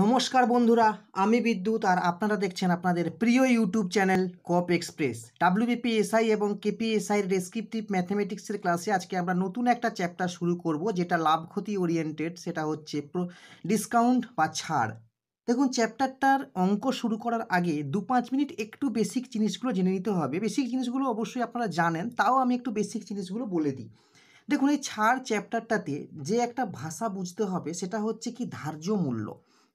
নমস্কার বন্ধুরা আমি বিদ্যুৎ আর আপনারা দেখছেন আপনাদের প্রিয় YouTube channel Cop Express WBPSI এবং কেপিএসআইয়ের ডেসক্রিপটিভ ম্যাথমেটিক্সের ক্লাসে আজকে আমরা নতুন একটা চ্যাপ্টার শুরু করব যেটা লাভ ক্ষতি ওরিয়েন্টেড সেটা হচ্ছে ডিসকাউন্ট বা ছাড় দেখুন চ্যাপ্টারটার অঙ্ক শুরু করার আগে দু পাঁচ মিনিট একটু বেসিক জিনিসগুলো জেনে নিতে হবে বেসিক জিনিসগুলো অবশ্যই আপনারা জানেন তাও আমি একটু বেসিক জিনিসগুলো বলে দিই দেখুন এই ছাড় চ্যাপ্টারটাতে যে একটা ভাষা বুঝতে হবে সেটা হচ্ছে কি ধার্য মূল্য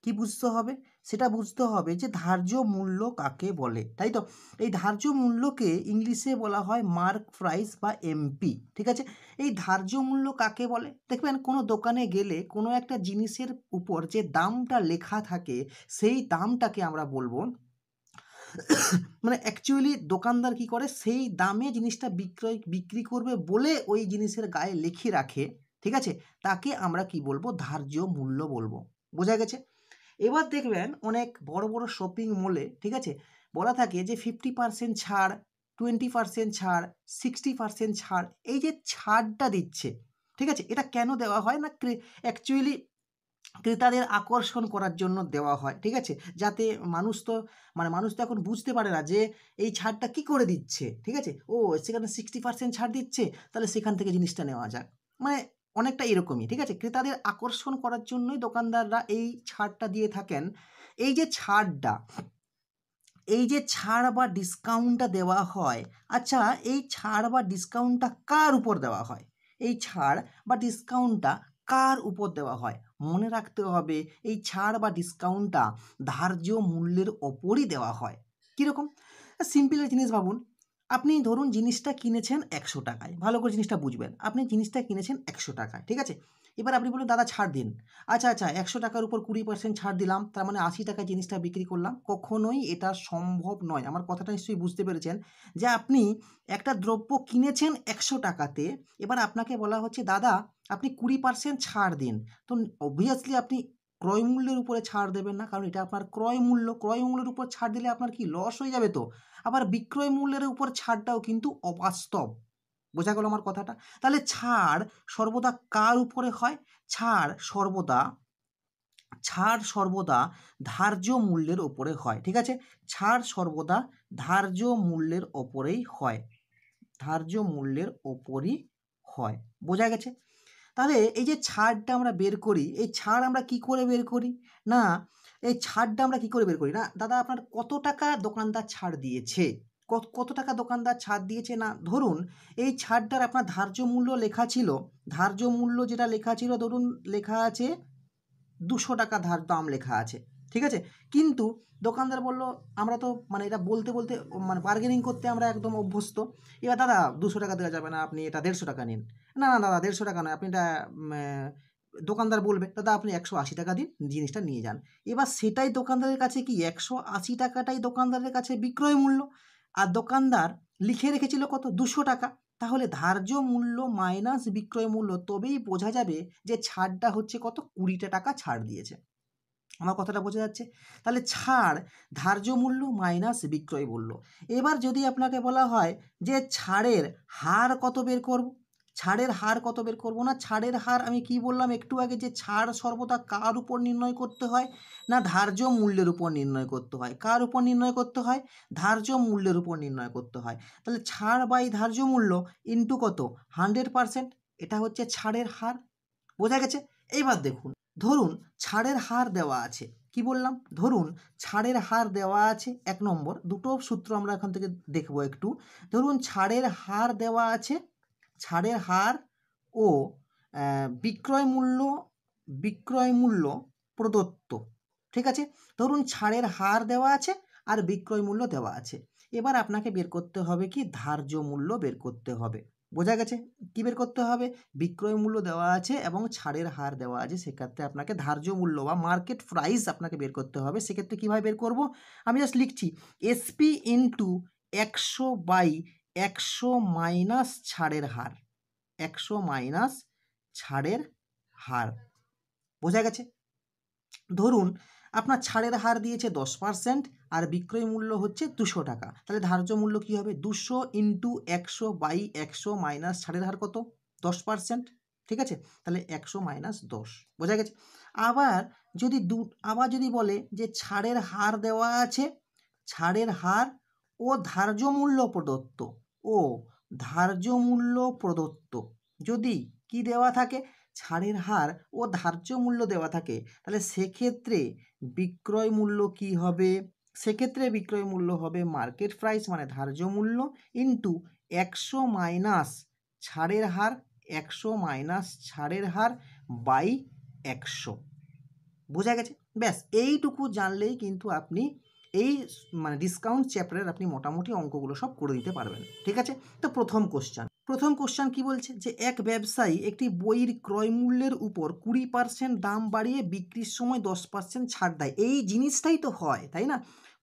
কি বুঝতে হবে সেটা বুঝতে হবে যে ধার্য মূল্য কাকে বলে তাই তো এই ধার্য মূল্যকে ইংলিশে বলা হয় মার্ক প্রাইস বা এমপি ঠিক আছে এই ধার্য মূল্য কাকে বলে দেখবেন কোনো দোকানে গেলে কোনো একটা জিনিসের উপর যে দামটা লেখা থাকে সেই দামটাকে আমরা বলবো মানে অ্যাকচুয়ালি দোকানদার কি করে সেই দামে জিনিসটা বিক্রয় বিক্রি করবে বলে ওই জিনিসের গায়ে লিখে রাখে ঠিক আছে তাকে আমরা কি বলবো ধার্য মূল্য বলবো বোঝা গেছে এবার দেখবেন অনেক বড় বড় শপিং মলে ঠিক আছে বলা থাকে যে ফিফটি পার্সেন্ট ছাড় টোয়েন্টি পার্সেন্ট ছাড় সিক্সটি পার্সেন্ট ছাড় এই যে ছাড়টা দিচ্ছে ঠিক আছে এটা কেন দেওয়া হয় না অ্যাকচুয়ালি ক্রেতাদের আকর্ষণ করার জন্য দেওয়া হয় ঠিক আছে যাতে মানুষ তো মানে মানুষ তো এখন বুঝতে পারে না যে এই ছাড়টা কি করে দিচ্ছে ঠিক আছে ও সেখানে সিক্সটি পার্সেন্ট ছাড় দিচ্ছে তাহলে সেখান থেকে জিনিসটা নেওয়া যাক মানে অনেকটা এরকমই ঠিক আছে ক্রেতাদের আকর্ষণ করার জন্যই দোকানদাররা এই ছাড়টা দিয়ে থাকেন এই যে ছাড়টা এই যে ছাড় বা ডিসকাউন্টটা দেওয়া হয় আচ্ছা এই ছাড় বা ডিসকাউন্টটা কার উপর দেওয়া হয় এই ছাড় বা ডিসকাউন্টটা কার উপর দেওয়া হয় মনে রাখতে হবে এই ছাড় বা ডিসকাউন্টটা ধার্য মূল্যের ওপরই দেওয়া হয় কীরকম সিম্পলের জিনিস ভাবুন আপনি ধরুন জিনিসটা কিনেছেন একশো টাকায় ভালো করে জিনিসটা বুঝবেন আপনি জিনিসটা কিনেছেন একশো টাকায় ঠিক আছে এবার আপনি বলুন দাদা ছাড় দিন আচ্ছা আচ্ছা একশো টাকার উপর কুড়ি পার্সেন্ট ছাড় দিলাম তার মানে আশি টাকায় জিনিসটা বিক্রি করলাম কখনোই এটা সম্ভব নয় আমার কথাটা নিশ্চয়ই বুঝতে পেরেছেন যে আপনি একটা দ্রব্য কিনেছেন একশো টাকাতে এবার আপনাকে বলা হচ্ছে দাদা আপনি কুড়ি পার্সেন্ট ছাড় দিন তো অবভিয়াসলি আপনি ক্রয় মূল্যের উপরে ছাড় দেবেন না কারণ এটা আপনার ক্রয় মূল্য ক্রয় মূল্যের উপর ছাড় দিলে আপনার কি লস হয়ে যাবে তো আবার বিক্রয় মূল্যের উপর ছাড়টাও কিন্তু অবাস্তব বোঝা গেল আমার কথাটা তাহলে ছাড় সর্বদা কার উপরে হয় ছাড় সর্বদা ছাড় সর্বদা ধার্য মূল্যের ওপরে হয় ঠিক আছে ছাড় সর্বদা ধার্য মূল্যের ওপরেই হয় ধার্য মূল্যের ওপরই হয় বোঝা গেছে তাহলে এই যে ছাড়টা আমরা বের করি এই ছাড় আমরা কি করে বের করি না এই ছাড়টা আমরা কি করে বের করি না দাদা আপনার কত টাকা দোকানদার ছাড় দিয়েছে কত কত টাকা দোকানদার ছাড় দিয়েছে না ধরুন এই ছাড়টার আপনার ধার্য মূল্য লেখা ছিল ধার্য মূল্য যেটা লেখা ছিল ধরুন লেখা আছে দুশো টাকা ধার দাম লেখা আছে ঠিক আছে কিন্তু দোকানদার বলল আমরা তো মানে এটা বলতে বলতে মানে বার্গেনিং করতে আমরা একদম অভ্যস্ত এবার দাদা দুশো টাকা দেওয়া যাবে না আপনি এটা দেড়শো টাকা নিন না না দাদা দেড়শো টাকা নয় আপনি এটা দোকানদার বলবে দাদা আপনি একশো আশি টাকা দিন জিনিসটা নিয়ে যান এবার সেটাই দোকানদারের কাছে কি একশো আশি টাকাটাই দোকানদারের কাছে বিক্রয় মূল্য আর দোকানদার লিখে রেখেছিল কত দুশো টাকা তাহলে ধার্য মূল্য মাইনাস বিক্রয় মূল্য তবেই বোঝা যাবে যে ছাড়টা হচ্ছে কত কুড়িটা টাকা ছাড় দিয়েছে আমার কথাটা বোঝা যাচ্ছে তাহলে ছাড় ধার্য মূল্য মাইনাস বিক্রয় মূল্য এবার যদি আপনাকে বলা হয় যে ছাড়ের হার কত বের করব ছাড়ের হার কত বের করবো না ছাড়ের হার আমি কি বললাম একটু আগে যে ছাড় সর্বদা কার উপর নির্ণয় করতে হয় না ধার্য মূল্যের উপর নির্ণয় করতে হয় কার উপর নির্ণয় করতে হয় ধার্য মূল্যের উপর নির্ণয় করতে হয় তাহলে ছাড় বাই ধার্য মূল্য ইন্টু কত হান্ড্রেড পারসেন্ট এটা হচ্ছে ছাড়ের হার বোঝা গেছে এইবার দেখুন ধরুন ছাড়ের হার দেওয়া আছে কি বললাম ধরুন ছাড়ের হার দেওয়া আছে এক নম্বর দুটো সূত্র আমরা এখান থেকে দেখব একটু ধরুন ছাড়ের হার দেওয়া আছে ছাড়ের হার ও বিক্রয় মূল্য বিক্রয় মূল্য প্রদত্ত ঠিক আছে ধরুন ছাড়ের হার দেওয়া আছে আর বিক্রয় মূল্য দেওয়া আছে এবার আপনাকে বের করতে হবে কি ধার্য মূল্য বের করতে হবে বোঝা গেছে কী বের করতে হবে বিক্রয় মূল্য দেওয়া আছে এবং ছাড়ের হার দেওয়া আছে সেক্ষেত্রে আপনাকে ধার্য মূল্য বা মার্কেট প্রাইস আপনাকে বের করতে হবে সেক্ষেত্রে কীভাবে বের করব আমি জাস্ট লিখছি এসপি ইন্টু একশো বাই একশো মাইনাস ছাড়ের হার একশো মাইনাস ছাড়ের হার বোঝা গেছে ধরুন আপনার ছাড়ের হার দিয়েছে দশ পার্সেন্ট আর বিক্রয় মূল্য হচ্ছে দুশো টাকা তাহলে ধার্য মূল্য কী হবে দুশো ইন্টু একশো বাই একশো মাইনাস ছাড়ের হার কত দশ পার্সেন্ট ঠিক আছে তাহলে একশো মাইনাস দশ বোঝা গেছে আবার যদি দু আবার যদি বলে যে ছাড়ের হার দেওয়া আছে ছাড়ের হার ও ধার্য মূল্য প্রদত্ত ও ধার্য মূল্য প্রদত্ত যদি কি দেওয়া থাকে ছাড়ের হার ও ধার্য মূল্য দেওয়া থাকে তাহলে সেক্ষেত্রে বিক্রয় মূল্য কি হবে সেক্ষেত্রে বিক্রয় মূল্য হবে মার্কেট প্রাইস মানে ধার্য মূল্য ইন্টু একশো মাইনাস ছাড়ের হার একশো মাইনাস ছাড়ের হার বাই একশো বোঝা গেছে ব্যাস এইটুকু জানলেই কিন্তু আপনি এই মানে ডিসকাউন্ট চ্যাপ্টারের আপনি মোটামুটি অঙ্কগুলো সব করে দিতে পারবেন ঠিক আছে তো প্রথম কোশ্চেন প্রথম কোশ্চান কি বলছে যে এক ব্যবসায়ী একটি বইয়ের ক্রয় মূল্যের উপর কুড়ি পার্সেন্ট দাম বাড়িয়ে বিক্রির সময় দশ পার্সেন্ট ছাড় দেয় এই জিনিসটাই তো হয় তাই না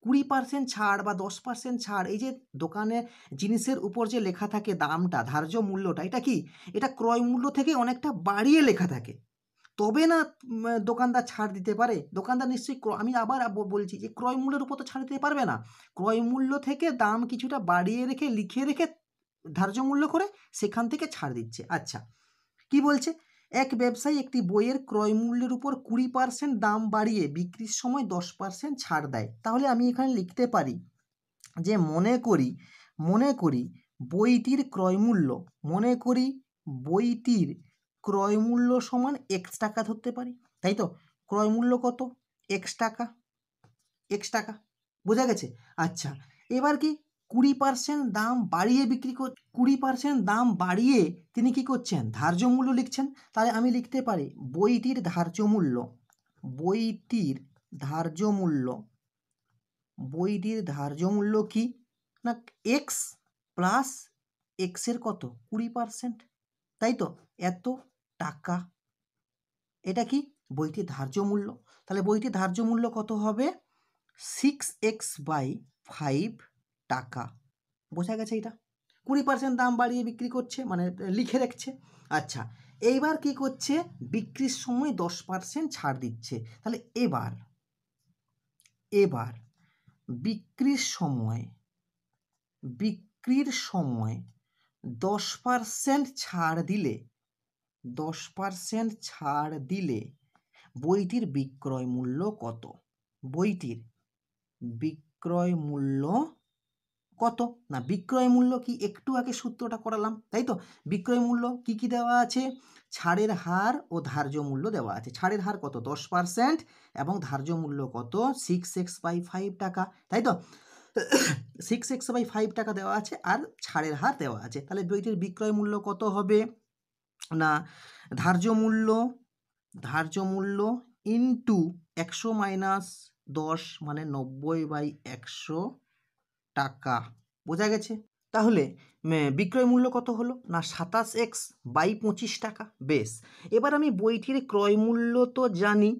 কুড়ি পার্সেন্ট ছাড় বা দশ পার্সেন্ট ছাড় এই যে দোকানে জিনিসের উপর যে লেখা থাকে দামটা ধার্য মূল্যটা এটা কি এটা ক্রয় মূল্য থেকে অনেকটা বাড়িয়ে লেখা থাকে তবে না দোকানদার ছাড় দিতে পারে দোকানদার নিশ্চয়ই আমি আবার বলছি যে ক্রয় মূল্যের উপর তো ছাড় দিতে পারবে না ক্রয় মূল্য থেকে দাম কিছুটা বাড়িয়ে রেখে লিখে রেখে ধার্য মূল্য করে সেখান থেকে ছাড় দিচ্ছে আচ্ছা কি বলছে এক ব্যবসায়ী একটি বইয়ের ক্রয় মূল্যের উপর কুড়ি পার্সেন্ট দাম বাড়িয়ে বিক্রির সময় দশ পার্সেন্ট ছাড় দেয় তাহলে আমি এখানে লিখতে পারি যে মনে করি মনে করি বইটির ক্রয় মূল্য মনে করি বইটির ক্রয় মূল্য সমান এক্স টাকা ধরতে পারি তাই তো ক্রয় মূল্য কত এক্স টাকা এক্স টাকা বোঝা গেছে আচ্ছা এবার কি কুড়ি পার্সেন্ট দাম বাড়িয়ে বিক্রি কর কুড়ি পার্সেন্ট দাম বাড়িয়ে তিনি কি করছেন ধার্য মূল্য লিখছেন তাহলে আমি লিখতে পারি বইটির ধার্য মূল্য বইটির ধার্য মূল্য বইটির ধার্য মূল্য কি না এক্স প্লাস এক্সের কত কুড়ি পার্সেন্ট তাই তো এত টাকা এটা কি বইটির ধার্য মূল্য তাহলে বইটির ধার্য মূল্য কত হবে সিক্স এক্স বাই ফাইভ টাকা বোঝা গেছে এটা কুড়ি পার্সেন্ট দাম বাড়িয়ে বিক্রি করছে মানে লিখে রাখছে আচ্ছা এইবার কি করছে বিক্রির সময় দশ পার্সেন্ট ছাড় দিচ্ছে তাহলে এবার এবার বিক্রির সময় বিক্রির সময় দশ পার্সেন্ট ছাড় দিলে দশ পার্সেন্ট ছাড় দিলে বইটির বিক্রয় মূল্য কত বইটির বিক্রয় মূল্য কত না বিক্রয় মূল্য কি একটু আগে সূত্রটা করালাম তাই তো বিক্রয় মূল্য কি কি দেওয়া আছে ছাড়ের হার ও ধার্য মূল্য দেওয়া আছে ছাড়ের হার কত দশ পার্সেন্ট এবং ধার্য মূল্য কত সিক্স এক্স বাই ফাইভ টাকা তাই তো সিক্স এক্স বাই ফাইভ টাকা দেওয়া আছে আর ছাড়ের হার দেওয়া আছে তাহলে বইটির বিক্রয় মূল্য কত হবে না ধার্য মূল্য ধার্য মূল্য ইন্টু একশো মাইনাস দশ মানে নব্বই বাই একশো টাকা বোঝা গেছে তাহলে বিক্রয় মূল্য কত হলো না সাতাশ এক্স বাই পঁচিশ টাকা বেশ এবার আমি বইটির ক্রয় মূল্য তো জানি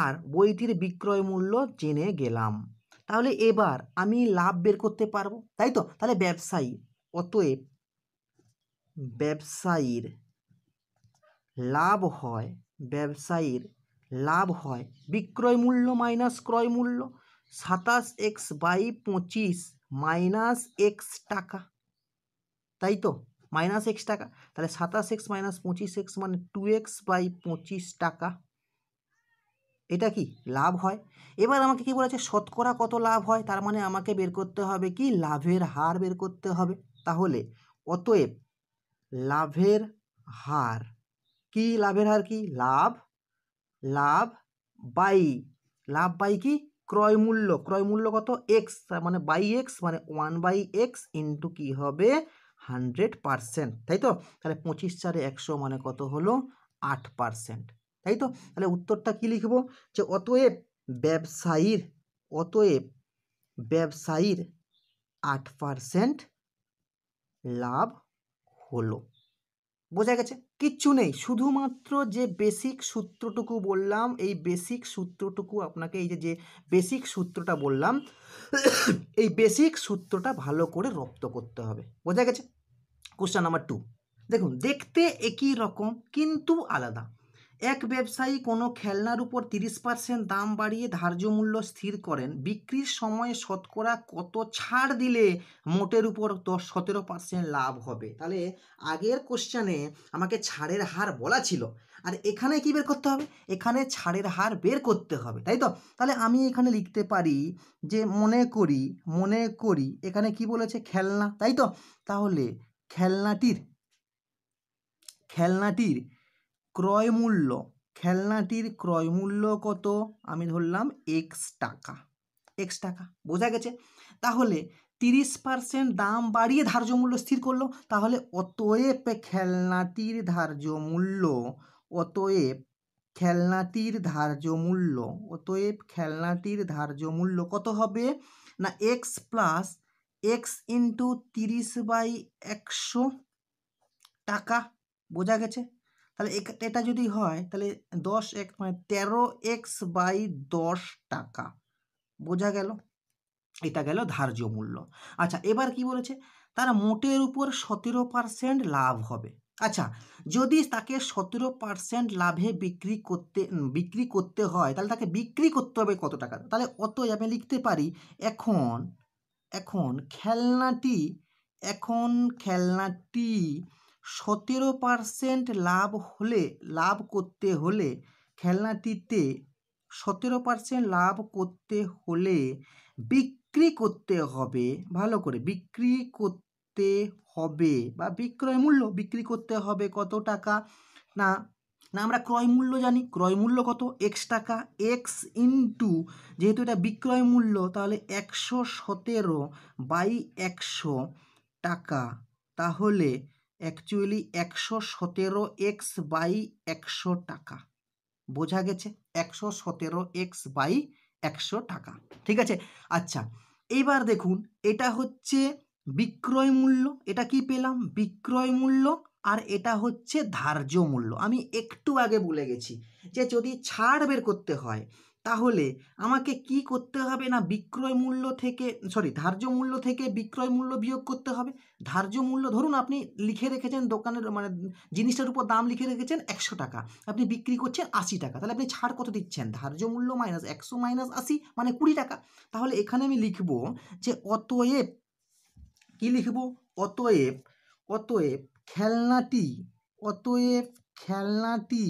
আর বইটির বিক্রয় মূল্য জেনে গেলাম তাহলে এবার আমি লাভ বের করতে পারবো তাই তো তাহলে ব্যবসায়ী অতএব ব্যবসায়ীর লাভ হয় ব্যবসায়ীর লাভ হয় বিক্রয় মূল্য মাইনাস ক্রয় মূল্য সাতাশ এক্স বাই পঁচিশ মাইনাস এক্স টাকা তাই তো মাইনাস এক্স টাকা তাহলে সাতাশ এক্স মাইনাস পঁচিশ এক্স মানে টু এক্স বাই পঁচিশ টাকা এটা কি লাভ হয় এবার আমাকে কি বলেছে শতকরা কত লাভ হয় তার মানে আমাকে বের করতে হবে কি লাভের হার বের করতে হবে তাহলে অতএব লাভের হার কি লাভের হার কি লাভ লাভ বাই লাভ বাই কি ক্রয় মূল্য ক্রয় মূল্য কত এক্স মানে বাই এক্স মানে ওয়ান বাই এক্স ইন্টু কী হবে হান্ড্রেড পারসেন্ট তাই তো তাহলে পঁচিশ চারে একশো মানে কত হলো আট পারসেন্ট তাই তো তাহলে উত্তরটা কী লিখব যে অতএব ব্যবসায়ীর অতএব ব্যবসায়ীর আট পারসেন্ট লাভ হলো বোঝা গেছে কিচ্ছু নেই শুধুমাত্র যে বেসিক সূত্রটুকু বললাম এই বেসিক সূত্রটুকু আপনাকে এই যে যে বেসিক সূত্রটা বললাম এই বেসিক সূত্রটা ভালো করে রপ্ত করতে হবে বোঝা গেছে কোশ্চেন নাম্বার টু দেখুন দেখতে একই রকম কিন্তু আলাদা এক ব্যবসায়ী কোনো খেলনার উপর তিরিশ পার্সেন্ট দাম বাড়িয়ে ধার্য মূল্য স্থির করেন বিক্রির সময় শতকরা কত ছাড় দিলে মোটের উপর দশ সতেরো পার্সেন্ট লাভ হবে তাহলে আগের কোশ্চানে আমাকে ছাড়ের হার বলা ছিল আর এখানে কি বের করতে হবে এখানে ছাড়ের হার বের করতে হবে তাই তো তাহলে আমি এখানে লিখতে পারি যে মনে করি মনে করি এখানে কি বলেছে খেলনা তাই তো তাহলে খেলনাটির খেলনাটির ক্রয়মূল্য খেলনাটির ক্রয়মূল্য কত আমি ধরলাম এক্স টাকা এক্স টাকা বোঝা গেছে তাহলে তিরিশ পার্সেন্ট দাম বাড়িয়ে ধার্য মূল্য স্থির করলো তাহলে অতএব খেলনাটির ধার্য মূল্য অতএব খেলনাটির ধার্য মূল্য অতএব খেলনাটির ধার্য মূল্য কত হবে না এক্স প্লাস এক্স ইন্টু তিরিশ বাই একশো টাকা বোঝা গেছে তাহলে এটা যদি হয় তাহলে দশ এক মানে তেরো এক্স বাই দশ টাকা বোঝা গেল এটা গেল ধার্য মূল্য আচ্ছা এবার কি বলেছে তার মোটের উপর সতেরো পার্সেন্ট লাভ হবে আচ্ছা যদি তাকে সতেরো পার্সেন্ট লাভে বিক্রি করতে বিক্রি করতে হয় তাহলে তাকে বিক্রি করতে হবে কত টাকা তাহলে অতই আমি লিখতে পারি এখন এখন খেলনাটি এখন খেলনাটি সতেরো পারসেন্ট লাভ হলে লাভ করতে হলে খেলনাটিতে সতেরো পারসেন্ট লাভ করতে হলে বিক্রি করতে হবে ভালো করে বিক্রি করতে হবে বা বিক্রয় মূল্য বিক্রি করতে হবে কত টাকা না না আমরা ক্রয় মূল্য জানি ক্রয় মূল্য কত এক্স টাকা এক্স ইন্টু যেহেতু এটা বিক্রয় মূল্য তাহলে একশো সতেরো বাই একশো টাকা তাহলে অ্যাকচুয়ালি একশো সতেরো এক্স বাই একশো টাকা বোঝা গেছে একশো সতেরো এক্স বাই একশো টাকা ঠিক আছে আচ্ছা এইবার দেখুন এটা হচ্ছে বিক্রয় মূল্য এটা কি পেলাম বিক্রয় মূল্য আর এটা হচ্ছে ধার্য মূল্য আমি একটু আগে বলে গেছি যে যদি ছাড় বের করতে হয় তাহলে আমাকে কি করতে হবে না বিক্রয় মূল্য থেকে সরি ধার্য মূল্য থেকে বিক্রয় মূল্য বিয়োগ করতে হবে ধার্য মূল্য ধরুন আপনি লিখে রেখেছেন দোকানের মানে জিনিসটার উপর দাম লিখে রেখেছেন একশো টাকা আপনি বিক্রি করছেন আশি টাকা তাহলে আপনি ছাড় কত দিচ্ছেন ধার্য মূল্য মাইনাস একশো মাইনাস আশি মানে কুড়ি টাকা তাহলে এখানে আমি লিখব যে অতএব কি লিখব অতএব অতএব খেলনাটি অতএব খেলনাটি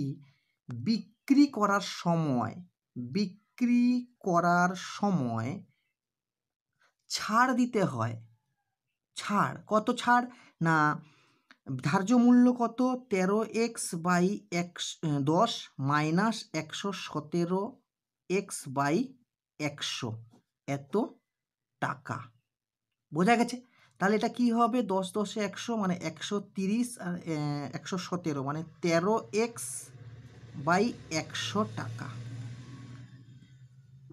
বিক্রি করার সময় বিক্রি করার সময় ছাড় দিতে হয় ছাড় কত ছাড় না ধার্য মূল্য কত তেরো এক্স বাই একশ দশ মাইনাস একশো সতেরো এক্স বাই একশো এত টাকা বোঝা গেছে তাহলে এটা কি হবে দশ দশে একশো মানে একশো তিরিশ আর একশো সতেরো মানে তেরো এক্স বাই একশো টাকা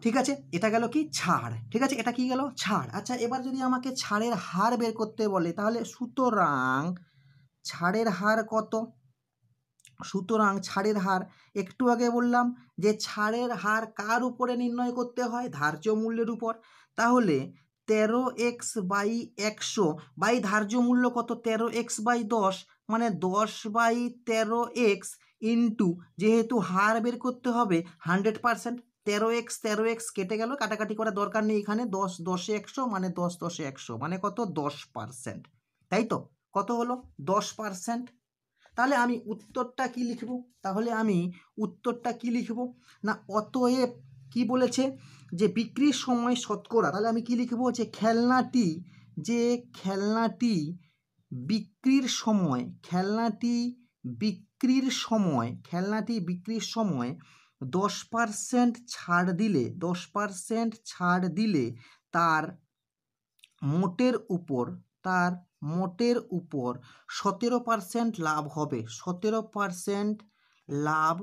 ঠিক আছে এটা গেল কি ছাড় ঠিক আছে এটা কি গেল ছাড় আচ্ছা এবার যদি আমাকে ছাড়ের হার বের করতে বলে তাহলে সুতরাং ছাড়ের হার কত সুতরাং ছাড়ের হার একটু আগে বললাম যে ছাড়ের হার কার উপরে নির্ণয় করতে হয় ধার্য মূল্যের উপর তাহলে তেরো এক্স বাই একশো বাই ধার্য মূল্য কত তেরো এক্স বাই দশ মানে দশ বাই তেরো এক্স ইন্টু যেহেতু হার বের করতে হবে হান্ড্রেড পারসেন্ট তেরো এক্স তেরো এক্স কেটে গেল কাটাকাটি করার দরকার নেই এখানে দশ দশে একশো মানে দশ দশে একশো মানে কত দশ পারসেন্ট তাই তো কত হলো দশ পারসেন্ট তাহলে আমি উত্তরটা কি লিখব তাহলে আমি উত্তরটা কি লিখব না অতএব কি বলেছে যে বিক্রির সময় শতকরা তাহলে আমি কি লিখব যে খেলনাটি যে খেলনাটি বিক্রির সময় খেলনাটি বিক্রির সময় খেলনাটি বিক্রির সময় দশ পারসেন্ট ছাড় দিলে দশ পারসেন্ট ছাড় দিলে তার মোটের উপর তার মোটের উপর সতেরো পারসেন্ট লাভ হবে সতেরো পারসেন্ট লাভ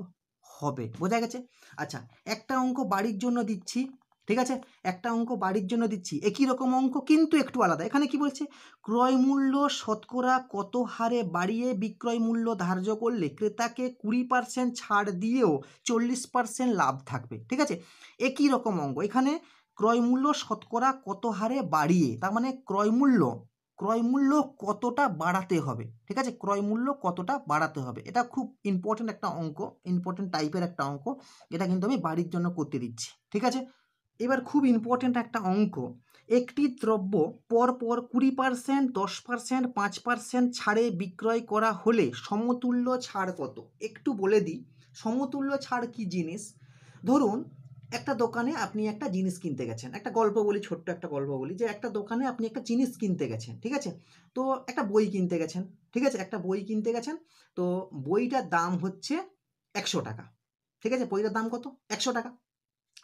হবে বোঝা গেছে আচ্ছা একটা অঙ্ক বাড়ির জন্য দিচ্ছি ঠিক আছে একটা অঙ্ক বাড়ির জন্য দিচ্ছি একই রকম অঙ্ক কিন্তু একটু আলাদা এখানে কি বলছে ক্রয় মূল্য শতকরা কত হারে বাড়িয়ে বিক্রয় মূল্য ধার্য করলে ক্রেতাকে কুড়ি পার্সেন্ট ছাড় দিয়েও চল্লিশ পার্সেন্ট লাভ থাকবে ঠিক আছে একই রকম অঙ্ক এখানে ক্রয় মূল্য শতকরা কত হারে বাড়িয়ে তার মানে ক্রয় মূল্য ক্রয় মূল্য কতটা বাড়াতে হবে ঠিক আছে ক্রয় মূল্য কতটা বাড়াতে হবে এটা খুব ইম্পর্টেন্ট একটা অঙ্ক ইম্পর্টেন্ট টাইপের একটা অঙ্ক এটা কিন্তু আমি বাড়ির জন্য করতে দিচ্ছি ঠিক আছে এবার খুব ইম্পর্ট্যান্ট একটা অঙ্ক একটি দ্রব্য পর পর কুড়ি পার্সেন্ট দশ পার্সেন্ট পাঁচ পার্সেন্ট ছাড়ে বিক্রয় করা হলে সমতুল্য ছাড় কত একটু বলে দিই সমতুল্য ছাড় কি জিনিস ধরুন একটা দোকানে আপনি একটা জিনিস কিনতে গেছেন একটা গল্প বলি ছোট্ট একটা গল্প বলি যে একটা দোকানে আপনি একটা জিনিস কিনতে গেছেন ঠিক আছে তো একটা বই কিনতে গেছেন ঠিক আছে একটা বই কিনতে গেছেন তো বইটার দাম হচ্ছে একশো টাকা ঠিক আছে বইটার দাম কত একশো টাকা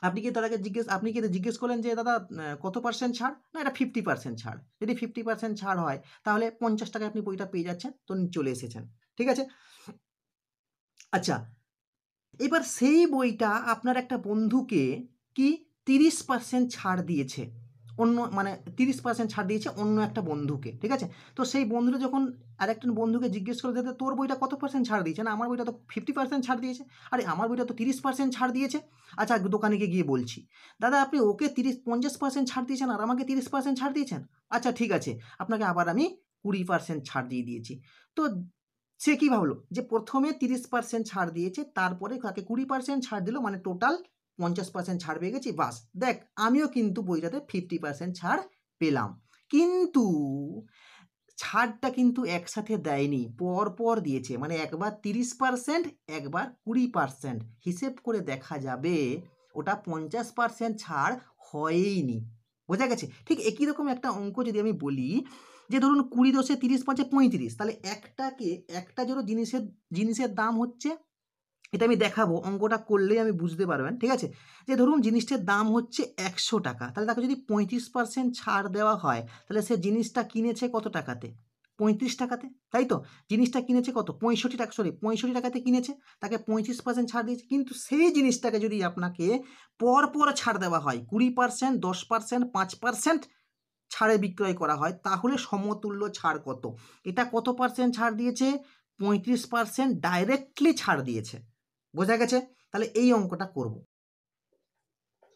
আপনি কি তাদেরকে জিজ্ঞেস আপনি কি জিজ্ঞেস করলেন যে দাদা কত পার্সেন্ট ছাড় না এটা ফিফটি পার্সেন্ট ছাড় যদি ফিফটি পার্সেন্ট ছাড় হয় তাহলে পঞ্চাশ টাকায় আপনি বইটা পেয়ে যাচ্ছেন তো চলে এসেছেন ঠিক আছে আচ্ছা এবার সেই বইটা আপনার একটা বন্ধুকে কি তিরিশ পার্সেন্ট ছাড় দিয়েছে অন্য মানে তিরিশ পার্সেন্ট ছাড় দিয়েছে অন্য একটা বন্ধুকে ঠিক আছে তো সেই বন্ধুরা যখন আর একটা বন্ধুকে জিজ্ঞেস করে দিতে তোর বইটা কত পার্সেন্ট ছাড় দিয়েছে না আমার বইটা তো ফিফটি পার্সেন্ট ছাড় দিয়েছে আরে আমার বইটা তো তিরিশ পার্সেন্ট ছাড় দিয়েছে আচ্ছা দোকানে গিয়ে বলছি দাদা আপনি ওকে তিরিশ পঞ্চাশ পার্সেন্ট ছাড় দিয়েছেন আর আমাকে তিরিশ পার্সেন্ট ছাড় দিয়েছেন আচ্ছা ঠিক আছে আপনাকে আবার আমি কুড়ি পার্সেন্ট ছাড় দিয়ে দিয়েছি তো সে কী ভাবলো যে প্রথমে তিরিশ পার্সেন্ট ছাড় দিয়েছে তারপরে তাকে কুড়ি পার্সেন্ট ছাড় দিল মানে টোটাল পঞ্চাশ পার্সেন্ট ছাড় পেয়ে গেছি বাস দেখ আমিও কিন্তু বইটাতে ফিফটি পার্সেন্ট ছাড় পেলাম কিন্তু ছাড়টা কিন্তু একসাথে দেয়নি পর পর দিয়েছে মানে একবার তিরিশ পার্সেন্ট একবার কুড়ি পার্সেন্ট হিসেব করে দেখা যাবে ওটা পঞ্চাশ পার্সেন্ট ছাড় হয়ইনি বোঝা গেছে ঠিক একই রকম একটা অঙ্ক যদি আমি বলি যে ধরুন কুড়ি দশে তিরিশ পাঁচে পঁয়ত্রিশ তাহলে একটাকে একটা যেন জিনিসের জিনিসের দাম হচ্ছে এটা আমি দেখাবো অঙ্কটা করলেই আমি বুঝতে পারবেন ঠিক আছে যে ধরুন জিনিসটার দাম হচ্ছে একশো টাকা তাহলে তাকে যদি পঁয়ত্রিশ পার্সেন্ট ছাড় দেওয়া হয় তাহলে সে জিনিসটা কিনেছে কত টাকাতে পঁয়ত্রিশ টাকাতে তাই তো জিনিসটা কিনেছে কত পঁয়ষট্টি টাকা সরি পঁয়ষট্টি টাকাতে কিনেছে তাকে পঁয়ত্রিশ পার্সেন্ট ছাড় দিয়েছে কিন্তু সেই জিনিসটাকে যদি আপনাকে পর পর ছাড় দেওয়া হয় কুড়ি পার্সেন্ট দশ পার্সেন্ট পাঁচ পার্সেন্ট ছাড়ে বিক্রয় করা হয় তাহলে সমতুল্য ছাড় কত এটা কত পার্সেন্ট ছাড় দিয়েছে পঁয়ত্রিশ পার্সেন্ট ডাইরেক্টলি ছাড় দিয়েছে বোঝা গেছে তাহলে এই অঙ্কটা করব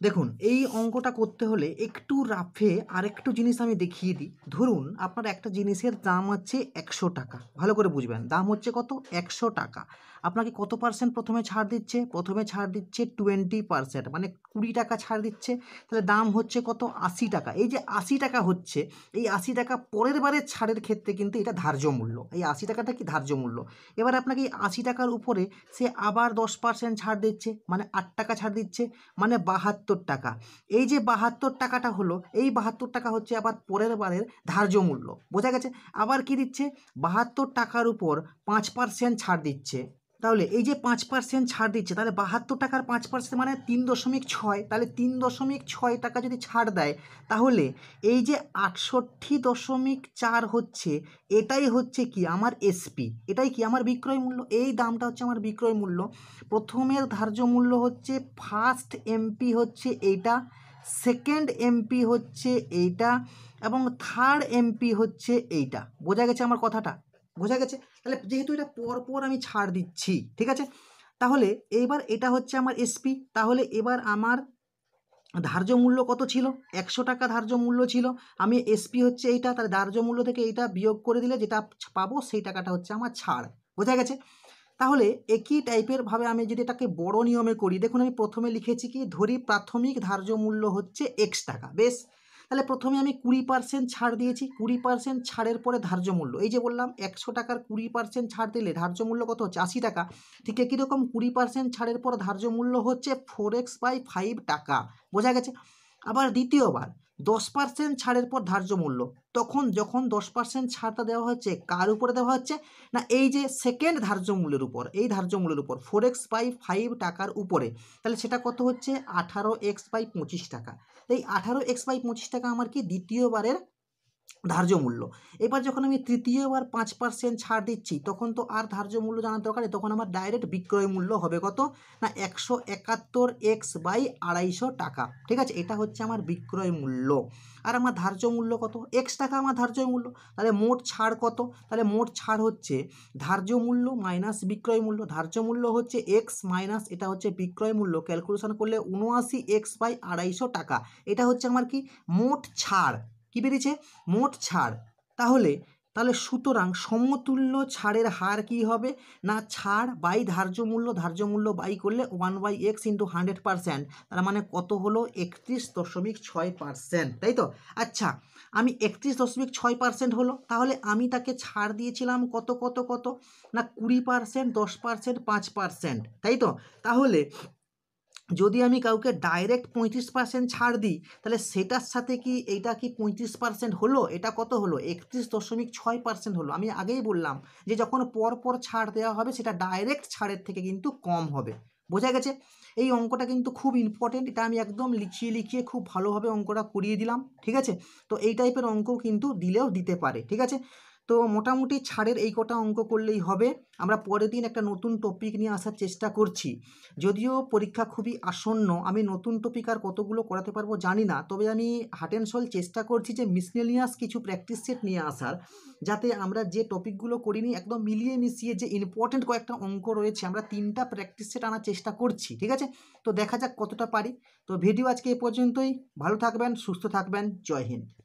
দেখুন এই অঙ্কটা করতে হলে একটু রাফে আরেকটু জিনিস আমি দেখিয়ে দিই ধরুন আপনার একটা জিনিসের দাম হচ্ছে একশো টাকা ভালো করে বুঝবেন দাম হচ্ছে কত একশো টাকা আপনাকে কত পার্সেন্ট প্রথমে ছাড় দিচ্ছে প্রথমে ছাড় দিচ্ছে টোয়েন্টি পার্সেন্ট মানে কুড়ি টাকা ছাড় দিচ্ছে তাহলে দাম হচ্ছে কত আশি টাকা এই যে আশি টাকা হচ্ছে এই আশি টাকা পরের বারের ছাড়ের ক্ষেত্রে কিন্তু এটা ধার্য মূল্য এই আশি টাকাটা কি ধার্য মূল্য এবার আপনাকে এই আশি টাকার উপরে সে আবার দশ পার্সেন্ট ছাড় দিচ্ছে মানে আট টাকা ছাড় দিচ্ছে মানে বাহাত্তর টাকা এই যে বাহাত্তর টাকাটা হলো এই বাহাত্তর টাকা হচ্ছে আবার পরের বারের ধার্য মূল্য বোঝা গেছে আবার কি দিচ্ছে বাহাত্তর টাকার উপর পাঁচ পার্সেন্ট ছাড় দিচ্ছে তাহলে এই যে পাঁচ পার্সেন্ট ছাড় দিচ্ছে তাহলে বাহাত্তর টাকার পাঁচ পার্সেন্ট মানে তিন দশমিক ছয় তাহলে তিন দশমিক ছয় টাকা যদি ছাড় দেয় তাহলে এই যে আটষট্টি দশমিক চার হচ্ছে এটাই হচ্ছে কি আমার এসপি এটাই কি আমার বিক্রয় মূল্য এই দামটা হচ্ছে আমার বিক্রয় মূল্য প্রথমের ধার্য মূল্য হচ্ছে ফার্স্ট এমপি হচ্ছে এইটা সেকেন্ড এমপি হচ্ছে এইটা এবং থার্ড এমপি হচ্ছে এইটা বোঝা গেছে আমার কথাটা বোঝা গেছে তাহলে যেহেতু এটা পরপর আমি ছাড় দিচ্ছি ঠিক আছে তাহলে এইবার এটা হচ্ছে আমার এসপি তাহলে এবার আমার ধার্য মূল্য কত ছিল একশো টাকা ধার্য মূল্য ছিল আমি এসপি হচ্ছে এইটা তাহলে ধার্য মূল্য থেকে এইটা বিয়োগ করে দিলে যেটা পাবো সেই টাকাটা হচ্ছে আমার ছাড় বোঝা গেছে তাহলে একই টাইপেরভাবে আমি যদি এটাকে বড় নিয়মে করি দেখুন আমি প্রথমে লিখেছি কি ধরি প্রাথমিক ধার্য মূল্য হচ্ছে এক্স টাকা বেশ তাহলে প্রথমে আমি কুড়ি পার্সেন্ট ছাড় দিয়েছি কুড়ি পার্সেন্ট ছাড়ের পরে ধার্য মূল্য এই যে বললাম একশো টাকার কুড়ি পার্সেন্ট ছাড় দিলে ধার্য মূল্য কত হচ্ছে আশি টাকা ঠিক একই রকম কুড়ি পার্সেন্ট ছাড়ের পর ধার্য মূল্য হচ্ছে ফোর এক্স বাই ফাইভ টাকা বোঝা গেছে আবার দ্বিতীয়বার দশ পার্সেন্ট ছাড়ের পর ধার্য মূল্য তখন যখন দশ পার্সেন্ট ছাড়টা দেওয়া হচ্ছে কার উপরে দেওয়া হচ্ছে না এই যে সেকেন্ড ধার্য মূল্যের উপর এই ধার্য মূল্যের উপর ফোর এক্স বাই ফাইভ টাকার উপরে তাহলে সেটা কত হচ্ছে আঠারো এক্স বাই পঁচিশ টাকা এই আঠারো এক্স বাই পঁচিশ টাকা আমার কি দ্বিতীয়বারের ধার্য মূল্য এবার যখন আমি তৃতীয়বার পাঁচ পার্সেন্ট ছাড় দিচ্ছি তখন তো আর ধার্য মূল্য জানার দরকার নেই তখন আমার ডাইরেক্ট বিক্রয় মূল্য হবে কত না একশো একাত্তর এক্স বাই আড়াইশো টাকা ঠিক আছে এটা হচ্ছে আমার বিক্রয় মূল্য আর আমার ধার্য মূল্য কত এক্স টাকা আমার ধার্য মূল্য তাহলে মোট ছাড় কত তাহলে মোট ছাড় হচ্ছে ধার্য মূল্য মাইনাস বিক্রয় মূল্য ধার্য মূল্য হচ্ছে এক্স মাইনাস এটা হচ্ছে বিক্রয় মূল্য ক্যালকুলেশন করলে উনআশি এক্স বাই আড়াইশো টাকা এটা হচ্ছে আমার কি মোট ছাড় কী বেরিয়েছে মোট ছাড় তাহলে তাহলে সুতরাং সমতুল্য ছাড়ের হার কি হবে না ছাড় বাই ধার্য মূল্য ধার্য মূল্য বাই করলে one by X into hundred percent তার মানে কত হলো একত্রিশ দশমিক ছয় পারসেন্ট তাই তো আচ্ছা আমি একত্রিশ দশমিক ছয় পারসেন্ট হলো তাহলে আমি তাকে ছাড় দিয়েছিলাম কত কত কত না কুড়ি পারসেন্ট দশ পারসেন্ট পাঁচ পারসেন্ট তাই তো তাহলে যদি আমি কাউকে ডাইরেক্ট পঁয়ত্রিশ পার্সেন্ট ছাড় দিই তাহলে সেটার সাথে কি এটা কি পঁয়ত্রিশ পার্সেন্ট হলো এটা কত হলো একত্রিশ দশমিক ছয় পার্সেন্ট হলো আমি আগেই বললাম যে যখন পরপর ছাড় দেওয়া হবে সেটা ডাইরেক্ট ছাড়ের থেকে কিন্তু কম হবে বোঝা গেছে এই অঙ্কটা কিন্তু খুব ইম্পর্টেন্ট এটা আমি একদম লিখিয়ে লিখিয়ে খুব ভালোভাবে অঙ্কটা করিয়ে দিলাম ঠিক আছে তো এই টাইপের অঙ্ক কিন্তু দিলেও দিতে পারে ঠিক আছে তো মোটামুটি ছাড়ের এই কটা অঙ্ক করলেই হবে আমরা পরের দিন একটা নতুন টপিক নিয়ে আসার চেষ্টা করছি যদিও পরীক্ষা খুবই আসন্ন আমি নতুন টপিক আর কতগুলো করাতে পারবো জানি না তবে আমি হাট অ্যান্ড সোল চেষ্টা করছি যে মিসনেলিয়াস কিছু প্র্যাকটিস সেট নিয়ে আসার যাতে আমরা যে টপিকগুলো করিনি একদম মিলিয়ে মিশিয়ে যে ইম্পর্টেন্ট কয়েকটা অঙ্ক রয়েছে আমরা তিনটা প্র্যাকটিস সেট আনার চেষ্টা করছি ঠিক আছে তো দেখা যাক কতটা পারি তো ভিডিও আজকে এ পর্যন্তই ভালো থাকবেন সুস্থ থাকবেন জয় হিন্দ